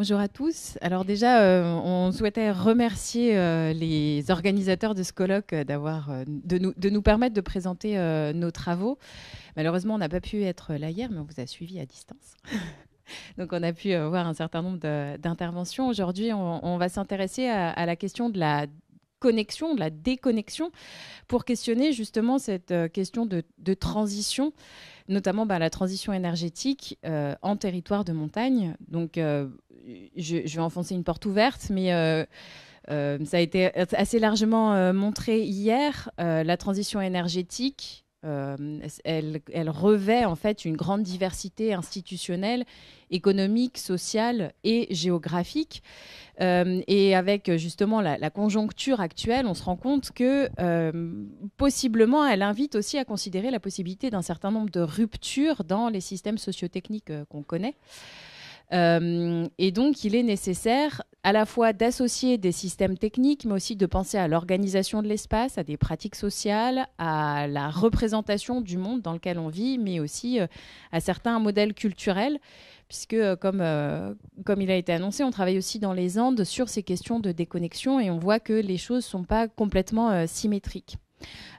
Bonjour à tous. Alors déjà, euh, on souhaitait remercier euh, les organisateurs de ce colloque euh, d'avoir, de, nous, de nous permettre de présenter nos travaux. Malheureusement, on n'a pas pu être là hier, mais on vous a suivi à distance. Donc on a pu voir un certain nombre d'interventions. Aujourd'hui, on, va s'intéresser à, la question de la connexion, de la déconnexion, pour questionner justement cette question de transition notamment bah, la transition énergétique euh, en territoire de montagne. Donc, euh, je, vais enfoncer une porte ouverte, mais euh, ça a été assez largement montré hier. la transition énergétique, euh, elle, revêt en fait une grande diversité institutionnelle, économique, sociale et géographique. Euh, et avec justement la, conjoncture actuelle, on se rend compte que euh, possiblement, elle invite aussi à considérer la possibilité d'un certain nombre de ruptures dans les systèmes sociotechniques qu'on connaît. et donc, il est nécessaire à la fois d'associer des systèmes techniques, mais aussi de penser à l'organisation de l'espace, à des pratiques sociales, à la représentation du monde dans lequel on vit, mais aussi euh, à certains modèles culturels, puisque euh, euh, comme, il a été annoncé, on travaille aussi dans les Andes sur ces questions de déconnexion et on voit que les choses ne sont pas complètement symétriques.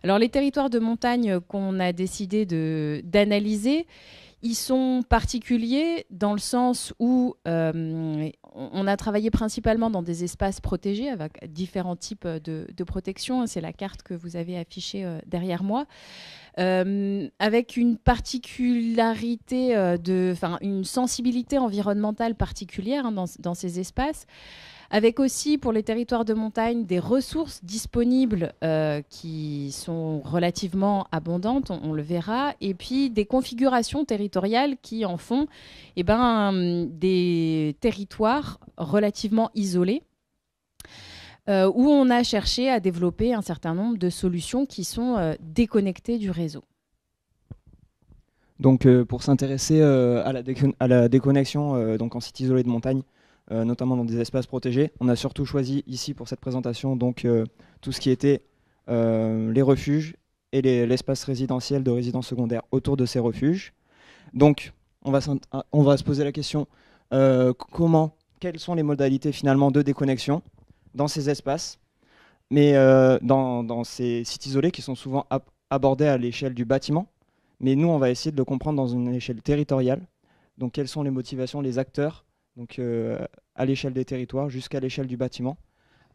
Alors les territoires de montagne qu'on a décidé d'analyser, ils sont particuliers dans le sens où euh, on a travaillé principalement dans des espaces protégés avec différents types de, protection. C'est la carte que vous avez affichée euh, derrière moi. Euh, avec une particularité, de, une sensibilité environnementale particulière hein, dans, ces espaces avec aussi pour les territoires de montagne des ressources disponibles euh, qui sont relativement abondantes, on, le verra, et puis des configurations territoriales qui en font eh ben, des territoires relativement isolés. Euh, où on a cherché à développer un certain nombre de solutions qui sont euh, déconnectées du réseau. Donc pour s'intéresser à la, déconnexion donc en site isolé de montagne, euh, notamment dans des espaces protégés. On a surtout choisi ici pour cette présentation donc euh, tout ce qui était euh, les refuges et l'espace résidentiel de résidence secondaire autour de ces refuges. Donc on va, ah, on va se poser la question comment, quelles sont les modalités finalement de déconnexion dans ces espaces, mais dans, dans ces sites isolés qui sont souvent abordés à l'échelle du bâtiment, mais nous, on va essayer de le comprendre dans une échelle territoriale. Donc, quelles sont les motivations, les acteurs donc euh, à l'échelle des territoires jusqu'à l'échelle du bâtiment,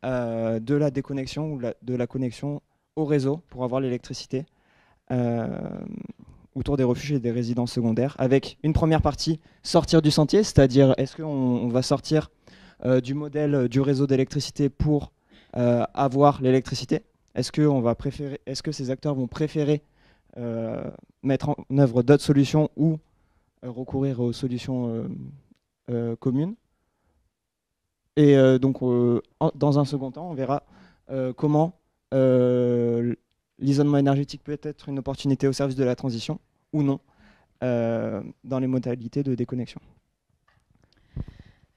euh, de la déconnexion ou de la connexion au réseau pour avoir l'électricité euh, autour des refuges et des résidences secondaires, avec une première partie sortir du sentier, c'est-à-dire est-ce qu'on va sortir du modèle du réseau d'électricité pour avoir l'électricité Est-ce que, est -ce que ces acteurs vont préférer mettre en œuvre d'autres solutions ou recourir aux solutions euh, commune Et euh, donc, euh, dans un second temps, on verra comment l'isolement énergétique peut être une opportunité au service de la transition ou non dans les modalités de déconnexion.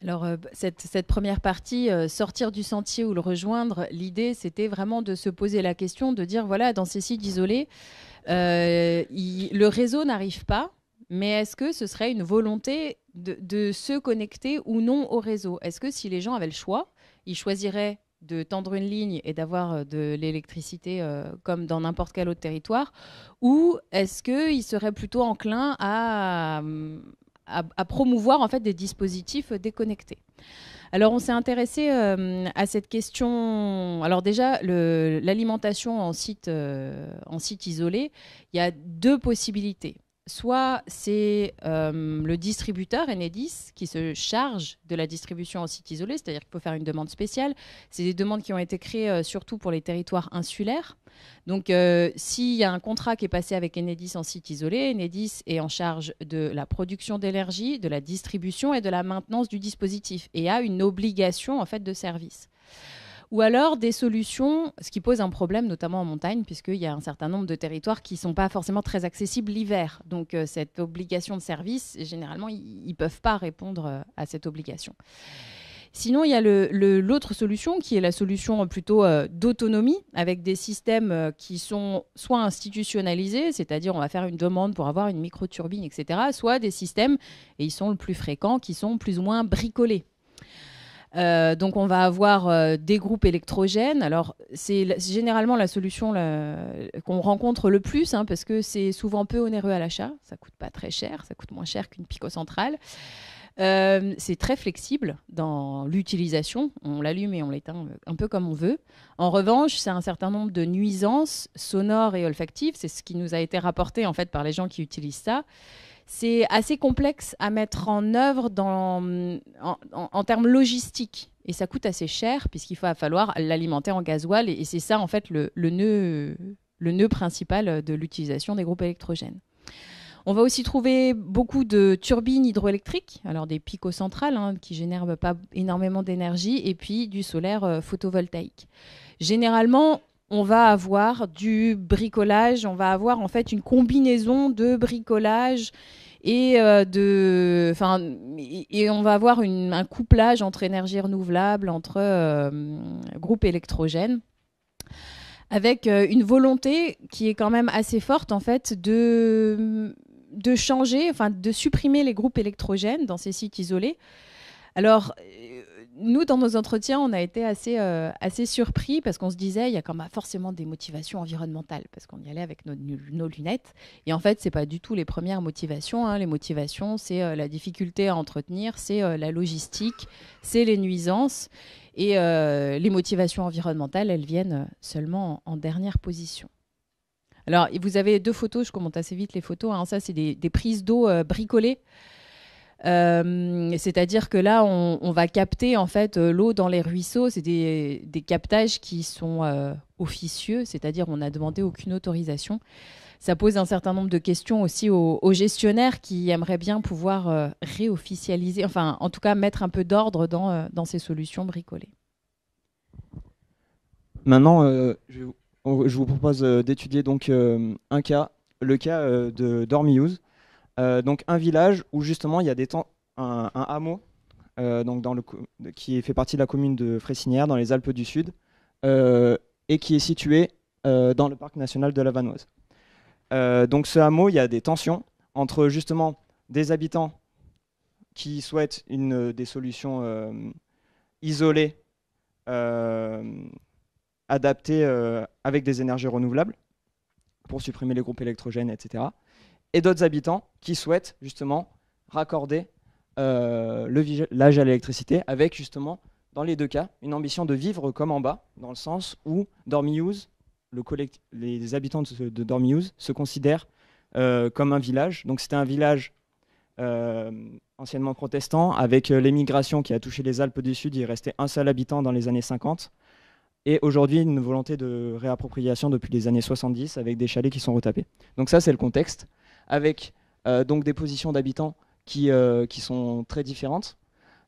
Alors, cette, première partie, sortir du sentier ou le rejoindre, l'idée, c'était vraiment de se poser la question, de dire, voilà, dans ces sites isolés, le réseau n'arrive pas, mais est-ce que ce serait une volonté de, se connecter ou non au réseau. Est-ce que si les gens avaient le choix, ils choisiraient de tendre une ligne et d'avoir euh, de l'électricité euh, comme dans n'importe quel autre territoire Ou est-ce qu'ils seraient plutôt enclins euh, à, promouvoir en fait des dispositifs déconnectés alors on s'est intéressé à cette question. Alors déjà l'alimentation en site en site isolé, il y a deux possibilités soit c'est euh, le distributeur Enedis qui se charge de la distribution en site isolé, c'est-à-dire qu'il faut faire une demande spéciale. C'est des demandes qui ont été créées euh, surtout pour les territoires insulaires. Donc, euh, s'il y a un contrat qui est passé avec Enedis en site isolé, Enedis est en charge de la production d'énergie, de la distribution et de la maintenance du dispositif et a une obligation en fait de service ou alors des solutions, ce qui pose un problème notamment en montagne, puisqu'il y a un certain nombre de territoires qui ne sont pas forcément très accessibles l'hiver. Donc euh, cette obligation de service, généralement, ils ne peuvent pas répondre euh, à cette obligation. Sinon, il y a l'autre solution qui est la solution euh, plutôt d'autonomie avec des systèmes qui sont soit institutionnalisés, c'est-à-dire on va faire une demande pour avoir une microturbine, etc., soit des systèmes, et ils sont le plus fréquents, qui sont plus ou moins bricolés. Euh, donc on va avoir euh, des groupes électrogènes. Alors c'est généralement la solution qu'on rencontre le plus hein, parce que c'est souvent peu onéreux à l'achat. Ça coûte pas très cher, ça coûte moins cher qu'une pico centrale. Euh, c'est très flexible dans l'utilisation. On l'allume et on l'éteint un peu comme on veut. En revanche, c'est un certain nombre de nuisances sonores et olfactives. C'est ce qui nous a été rapporté en fait par les gens qui utilisent ça c'est assez complexe à mettre en œuvre dans, en, termes logistiques. Et ça coûte assez cher puisqu'il va falloir l'alimenter en gasoil. Et, c'est ça, en fait, le, le, nœud, le nœud principal de l'utilisation des groupes électrogènes. On va aussi trouver beaucoup de turbines hydroélectriques, alors des picots centrales hein, qui génèrent pas énormément d'énergie, et puis du solaire euh, photovoltaïque. Généralement, on va avoir du bricolage, on va avoir en fait une combinaison de bricolage et euh, de, enfin, et on va avoir un couplage entre énergie renouvelables, entre euh, groupes électrogènes avec euh, une volonté qui est quand même assez forte en fait de, de changer, enfin de supprimer les groupes électrogènes dans ces sites isolés. Alors nous, dans nos entretiens, on a été assez, euh, assez surpris parce qu'on se disait, il y a quand même forcément des motivations environnementales, parce qu'on y allait avec nos, lunettes. Et en fait, ce n'est pas du tout les premières motivations. Hein. Les motivations, c'est euh, la difficulté à entretenir, c'est euh, la logistique, c'est les nuisances. Et les motivations environnementales, elles viennent seulement en, dernière position. Alors, vous avez deux photos, je commente assez vite les photos. Hein. Ça, c'est des, des prises d'eau bricolées. Euh, c'est-à-dire que là, on, va capter en fait euh, l'eau dans les ruisseaux. C'est des, captages qui sont euh, officieux, c'est-à-dire on n'a demandé aucune autorisation. Ça pose un certain nombre de questions aussi aux, gestionnaires qui aimeraient bien pouvoir réofficialiser, enfin en tout cas mettre un peu d'ordre dans, ces solutions bricolées. Maintenant, je, vous propose d'étudier donc un cas, le cas de Dormiuse. Euh, donc un village où justement il y a des temps, un, hameau euh, donc dans le, qui fait partie de la commune de Fraissinière, dans les Alpes du Sud euh, et qui est situé dans le parc national de la Vanoise. donc ce hameau, il y a des tensions entre justement des habitants qui souhaitent une, des solutions isolées, adaptées avec des énergies renouvelables pour supprimer les groupes électrogènes, etc et d'autres habitants qui souhaitent justement raccorder euh, le à l'électricité avec justement, dans les deux cas, une ambition de vivre comme en bas, dans le sens où Dormiouz, le les habitants de, de se considèrent euh, comme un village. Donc c'était un village euh, anciennement protestant, avec euh, l'émigration qui a touché les Alpes du Sud, il restait un seul habitant dans les années 50. Et aujourd'hui, une volonté de réappropriation depuis les années 70 avec des chalets qui sont retapés. Donc ça, c'est le contexte avec euh, donc des positions d'habitants qui, euh, qui sont très différentes,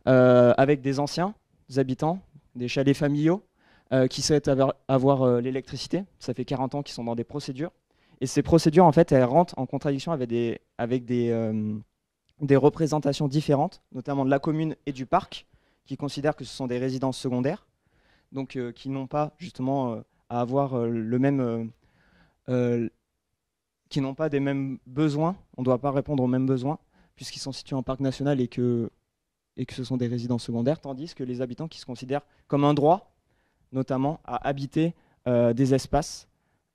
euh, avec des anciens habitants, des chalets familiaux, qui souhaitent avoir, l'électricité. Ça fait 40 ans qu'ils sont dans des procédures. Et ces procédures, en fait, elles rentrent en contradiction avec des, avec des, représentations différentes, notamment de la commune et du parc, qui considèrent que ce sont des résidences secondaires, donc qui n'ont pas justement à avoir le même, qui n'ont pas des mêmes besoins. On ne doit pas répondre aux mêmes besoins, puisqu'ils sont situés en parc national et que, et que ce sont des résidences secondaires, tandis que les habitants qui se considèrent comme un droit, notamment à habiter euh, des espaces,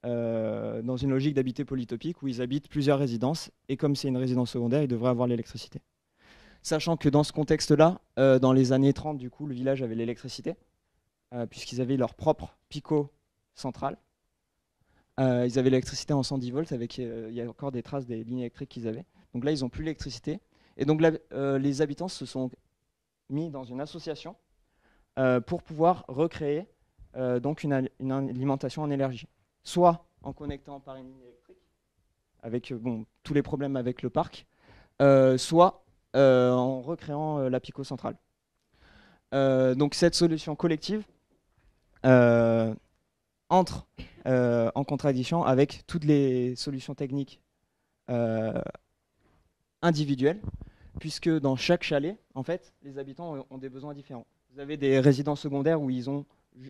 euh, dans une logique d'habiter polytopique, où ils habitent plusieurs résidences, et comme c'est une résidence secondaire, ils devraient avoir l'électricité. Sachant que dans ce contexte-là, euh, dans les années 30, du coup, le village avait l'électricité, puisqu'ils avaient leur propre picot central, euh, ils avaient l'électricité en 110 volts, avec euh, il y a encore des traces des lignes électriques qu'ils avaient. Donc là, ils n'ont plus l'électricité. Et donc là, euh, les habitants se sont mis dans une association pour pouvoir recréer donc une, alimentation en énergie. Soit en connectant par une ligne électrique, avec bon, tous les problèmes avec le parc, soit en recréant la Pico centrale. donc cette solution collective entre euh, en contradiction avec toutes les solutions techniques euh, individuelles, puisque dans chaque chalet, en fait, les habitants ont des besoins différents. Vous avez des résidents secondaires où ils ont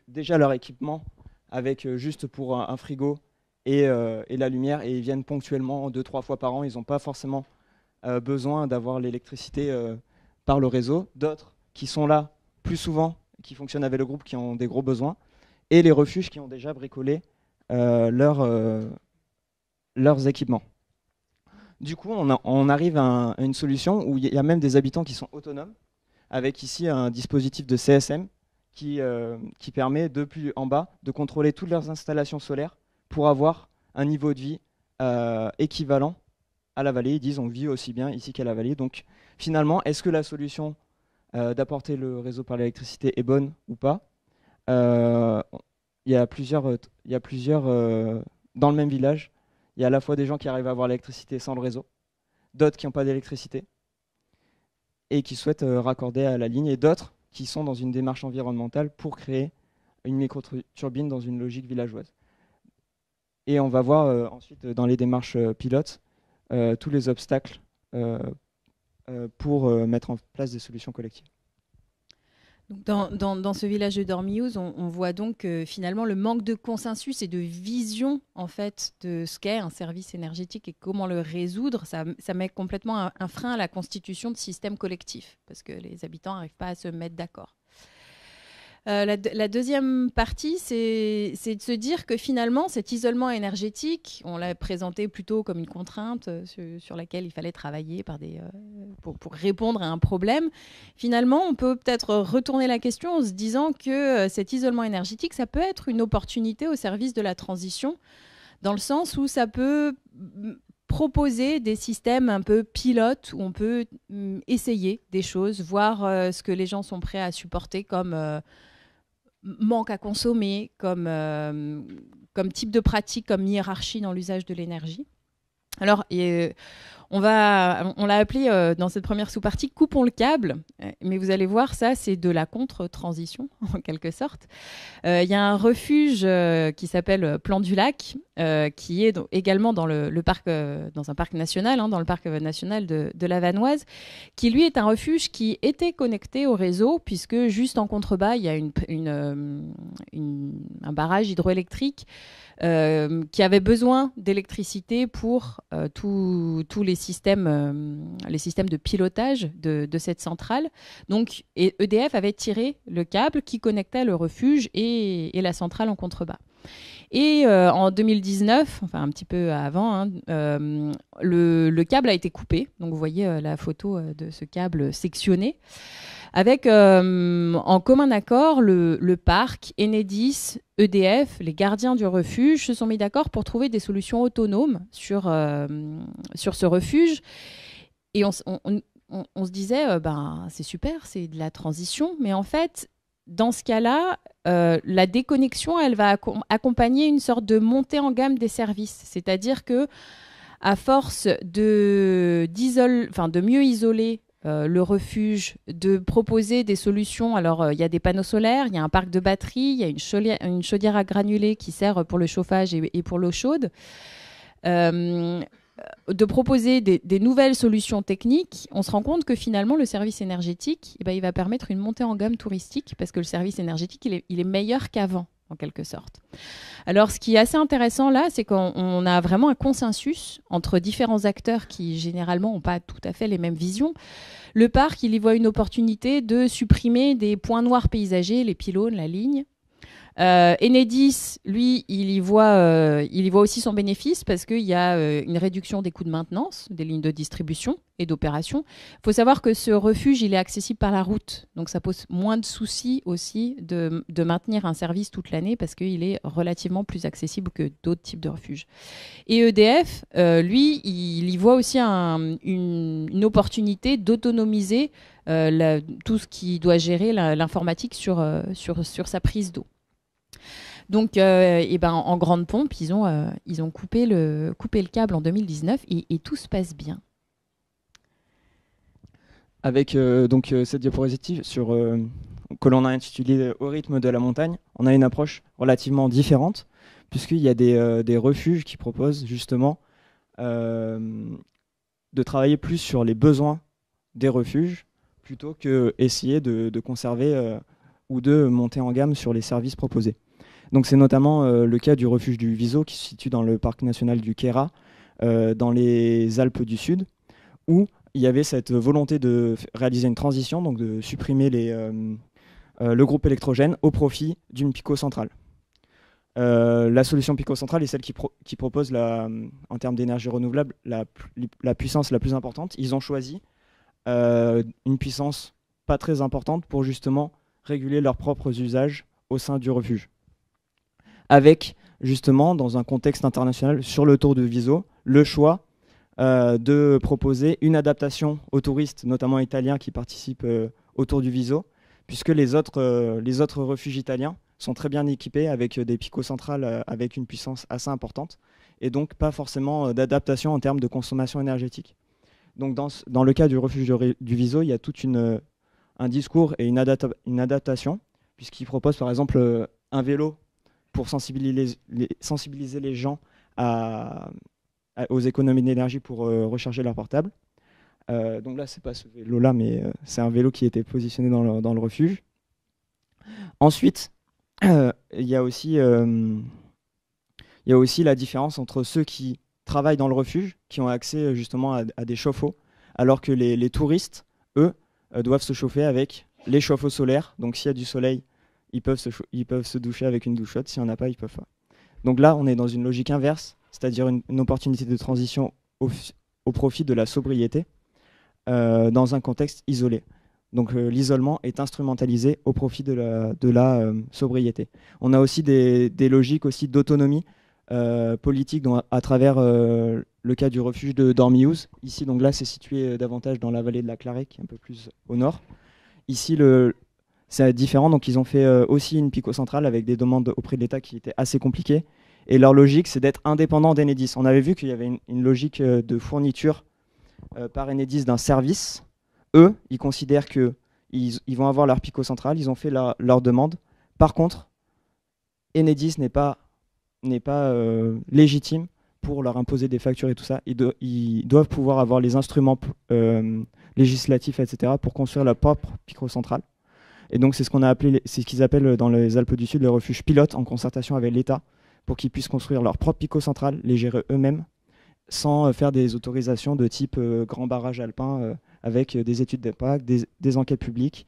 déjà leur équipement avec euh, juste pour un, frigo et, et, la lumière, et ils viennent ponctuellement deux, trois fois par an. Ils n'ont pas forcément besoin d'avoir l'électricité par le réseau. D'autres qui sont là plus souvent, qui fonctionnent avec le groupe, qui ont des gros besoins, et les refuges qui ont déjà bricolé euh, leur, euh, leurs équipements. Du coup, on, arrive à, une solution où il y a même des habitants qui sont autonomes, avec ici un dispositif de CSM qui, euh, qui permet depuis en bas de contrôler toutes leurs installations solaires pour avoir un niveau de vie équivalent à la vallée. Ils disent on vit aussi bien ici qu'à la vallée. Donc finalement, est-ce que la solution d'apporter le réseau par l'électricité est bonne ou pas il y a plusieurs, euh, il y plusieurs euh, dans le même village, il y a à la fois des gens qui arrivent à avoir l'électricité sans le réseau, d'autres qui n'ont pas d'électricité et qui souhaitent euh, raccorder à la ligne, et d'autres qui sont dans une démarche environnementale pour créer une microturbine dans une logique villageoise. Et on va voir ensuite dans les démarches pilotes tous les obstacles pour mettre en place des solutions collectives dans, ce village de Dormiouz, on, voit donc finalement le manque de consensus et de vision en fait de ce qu'est un service énergétique et comment le résoudre. Ça, met complètement un, un, frein à la constitution de systèmes collectifs parce que les habitants n'arrivent pas à se mettre d'accord. Euh, la, deuxième partie, c'est de se dire que finalement, cet isolement énergétique, on l'a présenté plutôt comme une contrainte euh, sur, laquelle il fallait travailler par des, euh, pour, répondre à un problème. Finalement, on peut peut-être retourner la question en se disant que cet isolement énergétique, ça peut être une opportunité au service de la transition, dans le sens où ça peut mm, proposer des systèmes un peu pilotes où on peut mm, essayer des choses, voir ce que les gens sont prêts à supporter comme manque à consommer comme, euh, comme type de pratique, comme hiérarchie dans l'usage de l'énergie. Alors, euh, on, va, on l'a appelé euh, dans cette première sous-partie Coupons le câble. Euh, mais vous allez voir, ça, c'est de la contre-transition, en quelque sorte. Euh, il y a un refuge qui s'appelle Plan du Lac, qui est également dans, le, parc, dans un parc national, hein, dans le parc national de, la Vanoise, qui lui est un refuge qui était connecté au réseau, puisque juste en contrebas, il y a un barrage hydroélectrique qui avait besoin d'électricité pour tous les systèmes, euh, les systèmes de pilotage de, cette centrale. Donc, et EDF avait tiré le câble qui connectait le refuge et, la centrale en contrebas. Et euh, en 2019, enfin un petit peu avant, hein, euh, le, câble a été coupé. Donc vous voyez la photo de ce câble sectionné avec euh, en commun accord le, parc, Enedis, EDF, les gardiens du refuge se sont mis d'accord pour trouver des solutions autonomes sur, euh, sur ce refuge. Et on, se disait, euh, ben, c'est super, c'est de la transition, mais en fait, dans ce cas-là, la déconnexion, elle va accompagner une sorte de montée en gamme des services. C'est-à-dire que, à force de, de mieux isoler euh, le refuge, de proposer des solutions. Alors, euh, il y a des panneaux solaires, il y a un parc de batteries il y a une chaudière, à granulés qui sert pour le chauffage et, pour l'eau chaude euh, de proposer des, nouvelles solutions techniques, on se rend compte que finalement le service énergétique, eh ben, il va permettre une montée en gamme touristique parce que le service énergétique, il est meilleur qu'avant en quelque sorte. Alors, ce qui est assez intéressant là, c'est qu'on a vraiment un consensus entre différents acteurs qui, généralement, n'ont pas tout à fait les mêmes visions. Le parc, il y voit une opportunité de supprimer des points noirs paysagers, les pylônes, la ligne, euh, Enedis, lui, il y, voit, euh, il y voit aussi son bénéfice parce qu'il y a euh, une réduction des coûts de maintenance des lignes de distribution et d'opération. Il faut savoir que ce refuge, il est accessible par la route, donc ça pose moins de soucis aussi de, maintenir un service toute l'année parce qu'il est relativement plus accessible que d'autres types de refuges. Et EDF, lui, il y voit aussi une, opportunité d'autonomiser euh, tout ce qui doit gérer l'informatique euh, sur, sur, sa prise d'eau. Donc, euh, eh ben, en grande pompe, ils ont, ils ont coupé, le, coupé le câble en 2019 et, tout se passe bien. Avec donc, cette diapositive sur, que l'on a intitulée Au rythme de la montagne, on a une approche relativement différente, puisqu'il y a des, refuges qui proposent justement de travailler plus sur les besoins des refuges plutôt que essayer de, conserver euh, ou de monter en gamme sur les services proposés. Donc c'est notamment euh, le cas du refuge du Viso qui se situe dans le parc national du Kera, euh, dans les Alpes du Sud, où il y avait cette volonté de réaliser une transition, donc de supprimer le groupe électrogène au profit d'une pico-centrale. la solution pico-centrale est celle qui, propose, en termes d'énergie renouvelable, la, puissance la plus importante. Ils ont choisi euh, une puissance pas très importante pour justement réguler leurs propres usages au sein du refuge. Avec justement, dans un contexte international sur le tour de Viso, le choix euh, de proposer une adaptation aux touristes, notamment italiens qui participent euh, autour du Viso, puisque les autres, les autres refuges italiens sont très bien équipés avec des picots centrales avec une puissance assez importante, et donc pas forcément d'adaptation en termes de consommation énergétique. Donc dans, le cas du refuge du, Viso, il y a tout euh, un discours et une, adaptation, puisqu'il propose par exemple euh, un vélo pour sensibiliser les, gens aux économies d'énergie pour euh, recharger leur portable. donc là, ce n'est pas ce vélo-là, mais c'est un vélo qui était positionné dans le, refuge. Ensuite, il y il y a aussi la différence entre ceux qui travaillent dans le refuge, qui ont accès euh, justement à, des chauffe-eau, alors que les, touristes, eux, euh, doivent se chauffer avec les chauffe-eau solaires. Donc s'il y a du soleil, ils peuvent se, ils peuvent se doucher avec une douche chaude, s'il n'y en a pas, ils peuvent pas. Donc là, on est dans une logique inverse, c'est-à-dire une, opportunité de transition au, profit de la sobriété euh, dans un contexte isolé. Donc l'isolement est instrumentalisé au profit de la, de la sobriété. On a aussi des, des logiques aussi d'autonomie euh, politique à, travers euh, le cas du refuge de Dormiouz Ici, donc là, c'est situé euh, davantage dans la vallée de la Clarée, qui est un peu plus au nord. Ici, c'est différent, donc ils ont fait aussi une pico-centrale avec des demandes auprès de l'État qui étaient assez compliquées. Et leur logique, c'est d'être indépendant d'Enedis. On avait vu qu'il y avait une, logique de fourniture par Enedis d'un service. Eux, ils considèrent que ils, vont avoir leur pico centrale, ils ont fait leur demande. Par contre, Enedis n'est pas n'est pas euh, légitime pour leur imposer des factures et tout ça. Ils, ils doivent pouvoir avoir les instruments euh, législatifs, etc., pour construire leur propre pico-centrale. Et donc, c'est ce qu'on a appelé, c'est ce qu'ils appellent euh, dans les Alpes du Sud le refuge pilote en concertation avec l'État pour qu'ils puissent construire leur propre pico-centrale, les gérer eux-mêmes, sans faire des autorisations de type grand barrage alpin avec des études d'impact, des, des, enquêtes publiques,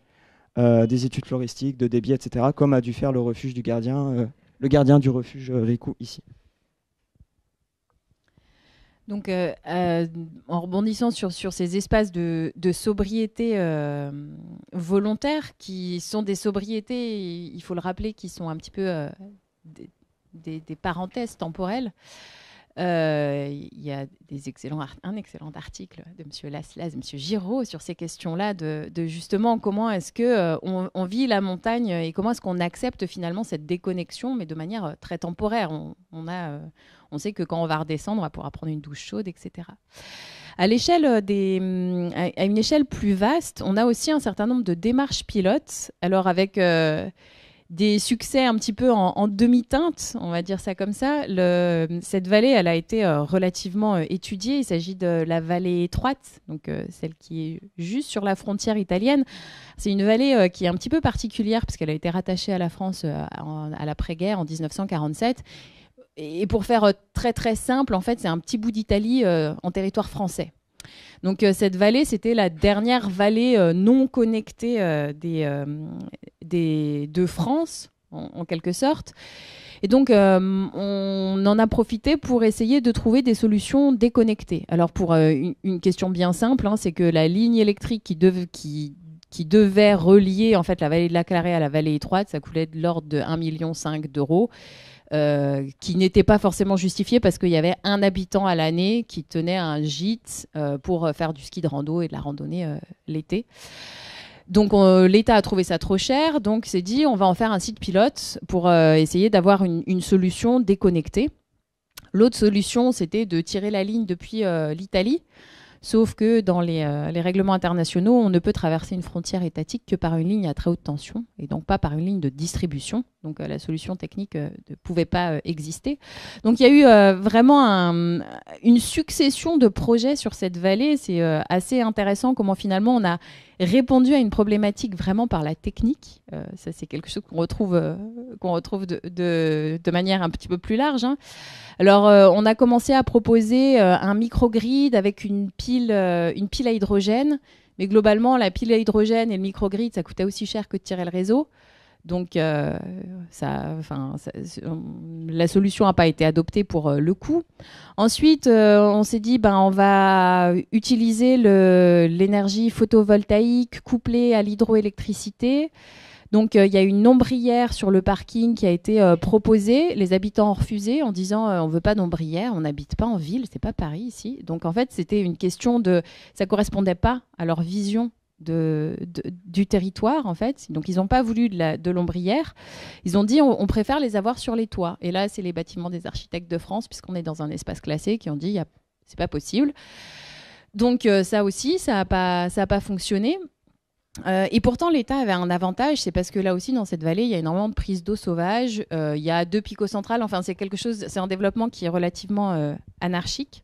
des études floristiques, de débit, etc., comme a dû faire le refuge du gardien le gardien du refuge euh, Ricou, ici. Donc, euh, euh, en rebondissant sur, ces espaces de, sobriété volontaire, qui sont des sobriétés, il faut le rappeler, qui sont un petit peu des, parenthèses temporelles, il euh, y a des excellents un excellent article de M. Laslas, M. Giraud, sur ces questions-là, de, justement comment est-ce qu'on euh, on, vit la montagne et comment est-ce qu'on accepte finalement cette déconnexion, mais de manière euh, très temporaire. On, a, on sait que quand on va redescendre, on va pouvoir prendre une douche chaude, etc. À, l'échelle des, hum, à une échelle plus vaste, on a aussi un certain nombre de démarches pilotes. Alors avec des succès un petit peu en, demi-teinte, on va dire ça comme ça. Le, cette vallée, elle a été euh, relativement euh, étudiée. Il s'agit de la vallée étroite, donc euh, celle qui est juste sur la frontière italienne. C'est une vallée qui est un petit peu particulière parce qu'elle a été rattachée à la France à l'après-guerre en 1947. Et pour faire très très simple, en fait, c'est un petit bout d'Italie en territoire français. Donc euh, cette vallée, c'était la dernière vallée euh, non connectée euh, des, des, de France, en, quelque sorte. Et donc, on en a profité pour essayer de trouver des solutions déconnectées. Alors, pour une, question bien simple, hein, c'est que la ligne électrique qui, devait relier en fait la vallée de la Clarée à la vallée étroite, ça coulait de l'ordre de 1,5 million d'euros. Euh, qui n'était pas forcément justifié parce qu'il y avait un habitant à l'année qui tenait un gîte euh, pour euh, faire du ski de rando et de la randonnée l'été. Donc l'État a trouvé ça trop cher, donc s'est dit on va en faire un site pilote pour essayer d'avoir une, solution déconnectée. L'autre solution, c'était de tirer la ligne depuis l'Italie. Sauf que dans les, règlements internationaux, on ne peut traverser une frontière étatique que par une ligne à très haute tension et donc pas par une ligne de distribution. Donc euh, la solution technique euh, ne pouvait pas euh, exister. Donc il y a eu vraiment une succession de projets sur cette vallée. C'est assez intéressant comment finalement on a répondu à une problématique vraiment par la technique. ça, c'est quelque chose qu'on retrouve, qu'on retrouve de, manière un petit peu plus large. Hein. Alors, on a commencé à proposer un microgrid avec une pile, une pile à hydrogène. Mais globalement, la pile à hydrogène et le microgrid, ça coûtait aussi cher que de tirer le réseau. Donc, euh, ça, la solution n'a pas été adoptée pour euh, le coup. Ensuite, euh, on s'est dit, ben, on va utiliser l'énergie photovoltaïque couplée à l'hydroélectricité. Donc, il y a une ombrière sur le parking qui a été proposée. Les habitants ont refusé en disant, on ne veut pas d'ombrière, on n'habite pas en ville, c'est pas Paris ici. Donc, en fait, c'était une question de, ça correspondait pas à leur vision de, du territoire, en fait. Donc, ils n'ont pas voulu de l'ombrière. ils ont dit, on, préfère les avoir sur les toits. Et là, c'est les bâtiments des architectes de France, puisqu'on est dans un espace classé, qui ont dit, c'est pas possible. Donc, euh, ça aussi, ça n'a pas, a pas fonctionné. Euh, et pourtant, l'État avait un avantage, c'est parce que là aussi, dans cette vallée, il y a énormément de prises d'eau sauvage, euh, il y a deux picots centrales, enfin, c'est quelque chose, c'est un développement qui est relativement anarchique.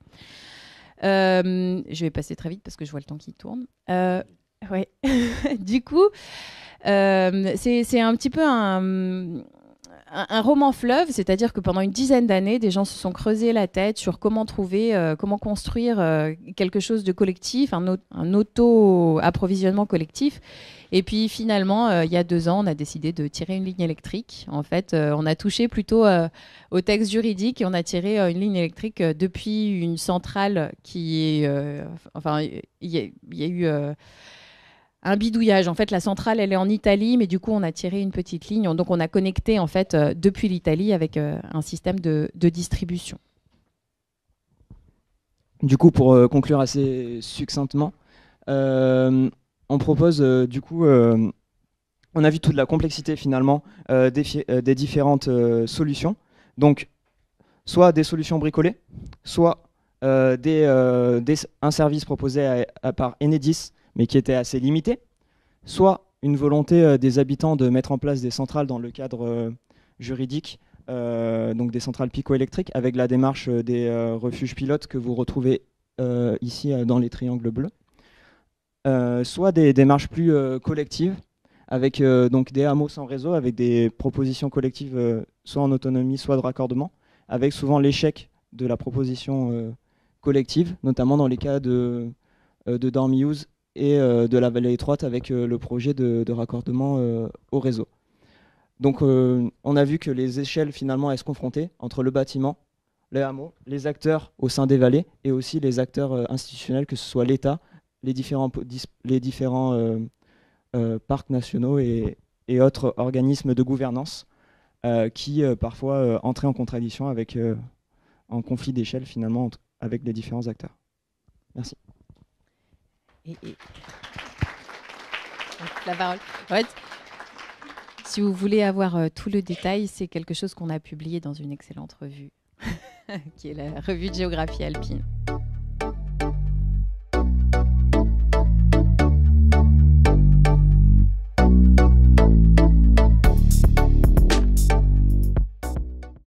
je vais passer très vite parce que je vois le temps qui tourne. Ouais, du coup, euh, c'est un petit peu un, un, roman fleuve, c'est-à-dire que pendant une dizaine d'années, des gens se sont creusés la tête sur comment trouver, euh, comment construire euh, quelque chose de collectif, un, un auto-approvisionnement collectif. Et puis finalement, il y a deux ans, on a décidé de tirer une ligne électrique. En fait, on a touché plutôt au texte juridique et on a tiré une ligne électrique depuis une centrale qui est. enfin, il y, a eu un bidouillage. En fait, la centrale, elle est en Italie, mais du coup, on a tiré une petite ligne. Donc, on a connecté, en fait, euh, depuis l'Italie avec euh, un système de, distribution. Du coup, pour euh, conclure assez succinctement, on propose, du coup, on a vu toute la complexité, finalement, des, différentes solutions. Donc, soit des solutions bricolées, soit des, un service proposé par Enedis, mais qui était assez limitée, soit une volonté euh, des habitants de mettre en place des centrales dans le cadre euh, juridique, euh, donc des centrales picoélectriques, avec la démarche des refuges pilotes que vous retrouvez ici dans les triangles bleus, soit des démarches plus collectives, avec donc des hameaux sans réseau, avec des propositions collectives soit en autonomie, soit de raccordement, avec souvent l'échec de la proposition collective, notamment dans les cas de, de et euh, de la vallée étroite avec euh, le projet de, raccordement euh, au réseau. Donc on a vu que les échelles finalement se confrontaient entre le bâtiment, les hameaux, les acteurs au sein des vallées et aussi les acteurs institutionnels, que ce soit l'État, les différents, parcs nationaux et, autres organismes de gouvernance qui parfois entraient en contradiction avec, en conflit d'échelle finalement avec les différents acteurs. Merci. Et, la parole. si vous voulez avoir euh, tout le détail, c'est quelque chose qu'on a publié dans une excellente revue, qui est la revue de géographie alpine.